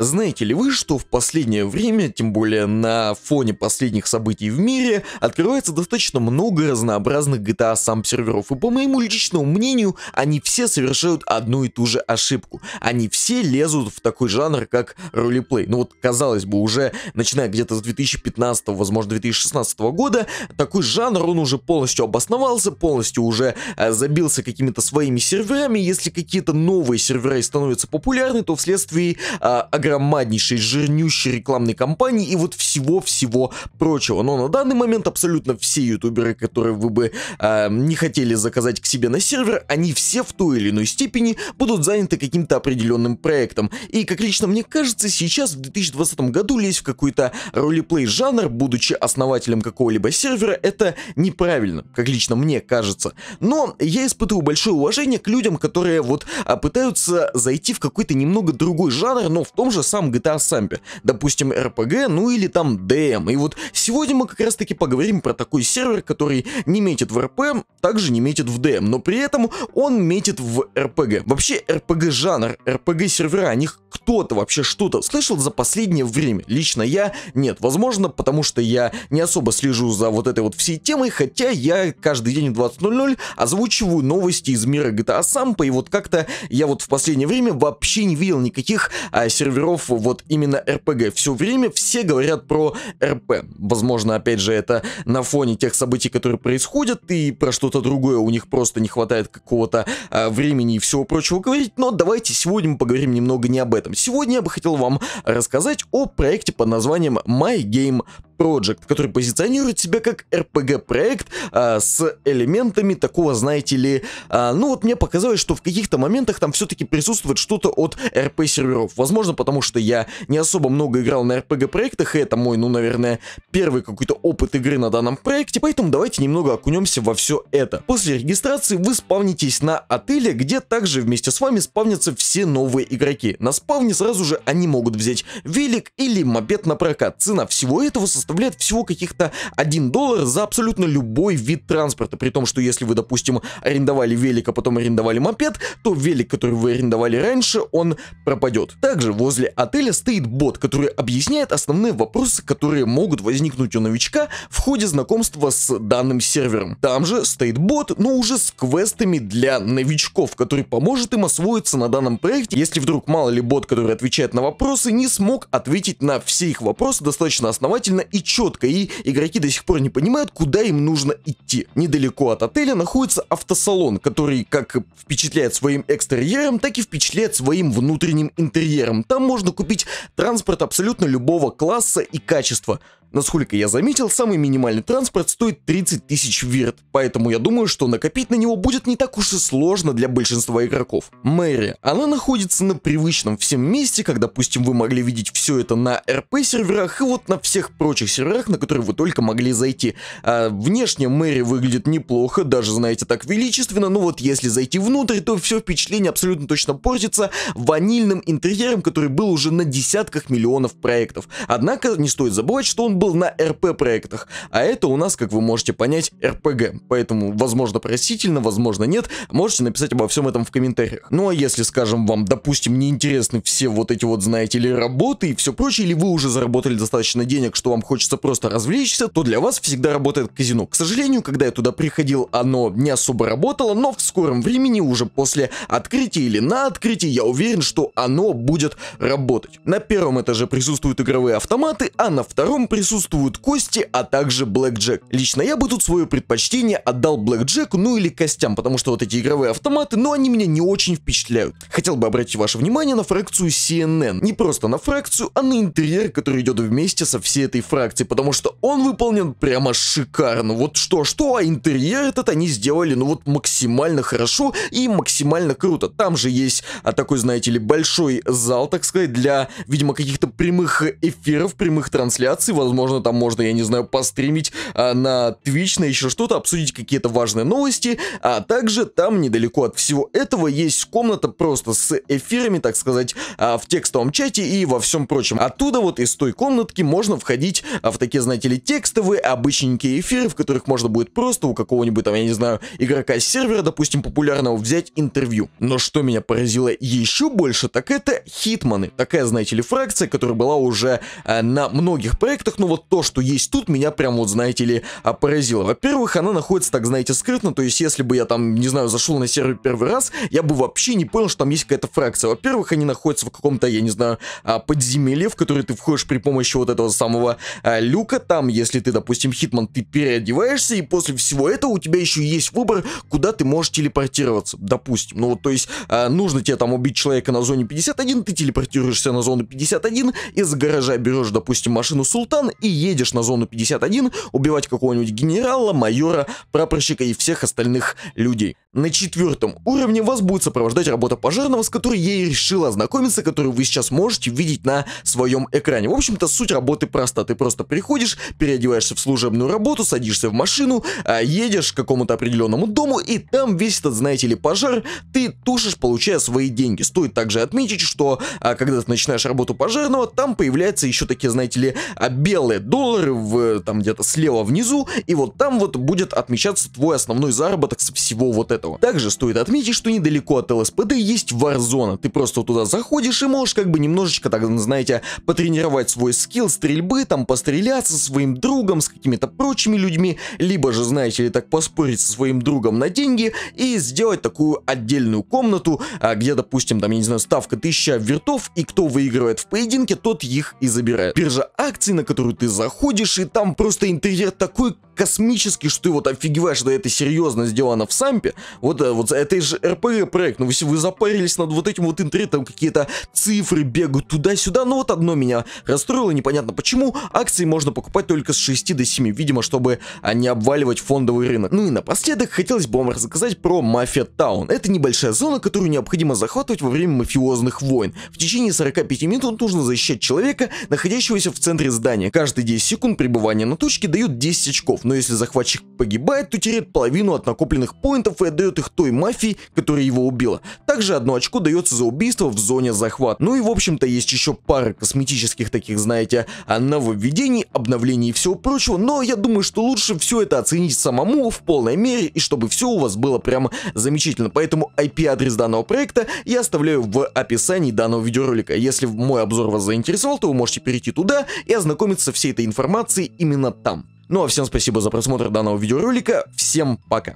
Знаете ли вы, что в последнее время, тем более на фоне последних событий в мире, открывается достаточно много разнообразных GTA сам серверов, и по моему личному мнению, они все совершают одну и ту же ошибку. Они все лезут в такой жанр, как ролеплей. Ну вот, казалось бы, уже начиная где-то с 2015, возможно, 2016 года, такой жанр, он уже полностью обосновался, полностью уже э, забился какими-то своими серверами. Если какие-то новые серверы становятся популярны, то вследствие э, громаднейшей, жирнющей рекламной кампании и вот всего-всего прочего. Но на данный момент абсолютно все ютуберы, которые вы бы э, не хотели заказать к себе на сервер, они все в той или иной степени будут заняты каким-то определенным проектом. И как лично мне кажется, сейчас в 2020 году лезть в какой-то ролеплей жанр, будучи основателем какого-либо сервера, это неправильно, как лично мне кажется. Но я испытываю большое уважение к людям, которые вот а, пытаются зайти в какой-то немного другой жанр, но в том же же сам GTA Sample, допустим, RPG, ну или там DM. И вот сегодня мы как раз таки поговорим про такой сервер, который не метит в RP, также не метит в DM, но при этом он метит в RPG. Вообще RPG жанр, RPG сервера, о них кто-то вообще что-то слышал за последнее время? Лично я нет. Возможно, потому что я не особо слежу за вот этой вот всей темой, хотя я каждый день в 20.00 озвучиваю новости из мира GTA Sampa, и вот как-то я вот в последнее время вообще не видел никаких а, серверов хоров, вот именно РПГ. Все время все говорят про РП. Возможно, опять же, это на фоне тех событий, которые происходят, и про что-то другое у них просто не хватает какого-то э, времени и всего прочего говорить. Но давайте сегодня мы поговорим немного не об этом. Сегодня я бы хотел вам рассказать о проекте под названием My Game Project, который позиционирует себя как RPG-проект а, с элементами такого, знаете ли, а, ну вот мне показалось, что в каких-то моментах там все-таки присутствует что-то от RP-серверов. Возможно, потому что я не особо много играл на RPG-проектах, и это мой, ну, наверное, первый какой-то опыт игры на данном проекте, поэтому давайте немного окунемся во все это. После регистрации вы спавнитесь на отеле, где также вместе с вами спавнятся все новые игроки. На спавне сразу же они могут взять велик или мопед на прокат. Цена всего этого составляет составляет всего каких-то 1 доллар за абсолютно любой вид транспорта, при том, что если вы, допустим, арендовали велик, а потом арендовали мопед, то велик, который вы арендовали раньше, он пропадет. Также возле отеля стоит бот, который объясняет основные вопросы, которые могут возникнуть у новичка в ходе знакомства с данным сервером. Там же стоит бот, но уже с квестами для новичков, который поможет им освоиться на данном проекте, если вдруг мало ли бот, который отвечает на вопросы, не смог ответить на все их вопросы достаточно основательно и и четко, и игроки до сих пор не понимают, куда им нужно идти. Недалеко от отеля находится автосалон, который как впечатляет своим экстерьером, так и впечатляет своим внутренним интерьером. Там можно купить транспорт абсолютно любого класса и качества. Насколько я заметил, самый минимальный транспорт стоит 30 тысяч верт, поэтому я думаю, что накопить на него будет не так уж и сложно для большинства игроков. Мэри, она находится на привычном всем месте, как, допустим, вы могли видеть все это на РП-серверах и вот на всех прочих серверах, на которые вы только могли зайти. А, внешне Мэри выглядит неплохо, даже, знаете, так величественно, но вот если зайти внутрь, то все впечатление абсолютно точно портится ванильным интерьером, который был уже на десятках миллионов проектов. Однако, не стоит забывать, что он был на РП-проектах. А это у нас, как вы можете понять, РПГ. Поэтому, возможно, простительно, возможно, нет. Можете написать обо всем этом в комментариях. Ну а если, скажем, вам, допустим, не интересны все вот эти вот, знаете ли, работы и все прочее, или вы уже заработали достаточно денег, что вам хочется просто развлечься, то для вас всегда работает казино. К сожалению, когда я туда приходил, оно не особо работало, но в скором времени, уже после открытия или на открытии, я уверен, что оно будет работать. На первом этаже присутствуют игровые автоматы, а на втором присутствуют присутствуют кости, а также блэкджек. Лично я бы тут свое предпочтение отдал блэкджеку, ну или костям, потому что вот эти игровые автоматы, ну они меня не очень впечатляют. Хотел бы обратить ваше внимание на фракцию CNN. Не просто на фракцию, а на интерьер, который идет вместе со всей этой фракцией, потому что он выполнен прямо шикарно. Вот что-что, а интерьер этот они сделали, ну вот максимально хорошо и максимально круто. Там же есть а, такой, знаете ли, большой зал, так сказать, для, видимо, каких-то прямых эфиров, прямых трансляций, возможно, возможно, там можно, я не знаю, постримить а, на Twitch, на еще что-то, обсудить какие-то важные новости, а также там недалеко от всего этого есть комната просто с эфирами, так сказать, а, в текстовом чате и во всем прочем. Оттуда вот из той комнатки можно входить а, в такие, знаете ли, текстовые, обычненькие эфиры, в которых можно будет просто у какого-нибудь там, я не знаю, игрока сервера, допустим, популярного, взять интервью. Но что меня поразило еще больше, так это хитманы. Такая, знаете ли, фракция, которая была уже э, на многих проектах, но вот то, что есть тут, меня прям вот, знаете ли, а, поразило. Во-первых, она находится, так знаете, скрытно, то есть если бы я там, не знаю, зашел на сервер первый раз, я бы вообще не понял, что там есть какая-то фракция. Во-первых, они находятся в каком-то, я не знаю, а, подземелье, в которое ты входишь при помощи вот этого самого а, люка. Там, если ты, допустим, Хитман, ты переодеваешься, и после всего этого у тебя еще есть выбор, куда ты можешь телепортироваться, допустим. Ну вот, то есть, нужно тебе там убить человека на зоне 51, ты телепортируешься на зону 51, из гаража берешь, допустим, машину Султан и едешь на зону 51 убивать какого-нибудь генерала, майора, прапорщика и всех остальных людей. На четвертом уровне вас будет сопровождать работа пожарного, с которой я и решил ознакомиться, которую вы сейчас можете видеть на своем экране. В общем-то, суть работы проста. Ты просто приходишь, переодеваешься в служебную работу, садишься в машину, а, едешь к какому-то определенному дому, и там весь этот, знаете ли, пожар ты тушишь, получая свои деньги. Стоит также отметить, что а, когда ты начинаешь работу пожарного, там появляются еще такие, знаете ли, а, белые белые доллары в, там где-то слева внизу, и вот там вот будет отмечаться твой основной заработок со всего вот этого. Также стоит отметить, что недалеко от ЛСПД есть Warzone, ты просто туда заходишь и можешь как бы немножечко, так знаете, потренировать свой скилл стрельбы, там постреляться со своим другом, с какими-то прочими людьми, либо же, знаете ли, так поспорить со своим другом на деньги и сделать такую отдельную комнату, а, где, допустим, там, я не знаю, ставка 1000 вертов, и кто выигрывает в поединке, тот их и забирает. Биржа акций, на которую квартиру ты заходишь, и там просто интерьер такой космически что ты вот офигеваешь, что это серьезно сделано в сампе. Вот, э, вот это же РПГ проект, ну вы, вы запарились над вот этим вот интернетом, какие-то цифры бегают туда-сюда, но ну, вот одно меня расстроило, непонятно почему, акции можно покупать только с 6 до 7, видимо, чтобы а, не обваливать фондовый рынок. Ну и напоследок хотелось бы вам рассказать про Мафия Таун. Это небольшая зона, которую необходимо захватывать во время мафиозных войн. В течение 45 минут нужно защищать человека, находящегося в центре здания. Каждые 10 секунд пребывания на точке дают 10 очков, но если захватчик погибает, то теряет половину от накопленных поинтов и отдает их той мафии, которая его убила. Также одно очко дается за убийство в зоне захват. Ну и в общем-то есть еще пара косметических таких, знаете, а, нововведений, обновлений и всего прочего, но я думаю, что лучше все это оценить самому в полной мере и чтобы все у вас было прямо замечательно. Поэтому IP-адрес данного проекта я оставляю в описании данного видеоролика. Если мой обзор вас заинтересовал, то вы можете перейти туда и ознакомиться со всей этой информацией именно там. Ну а всем спасибо за просмотр данного видеоролика, всем пока!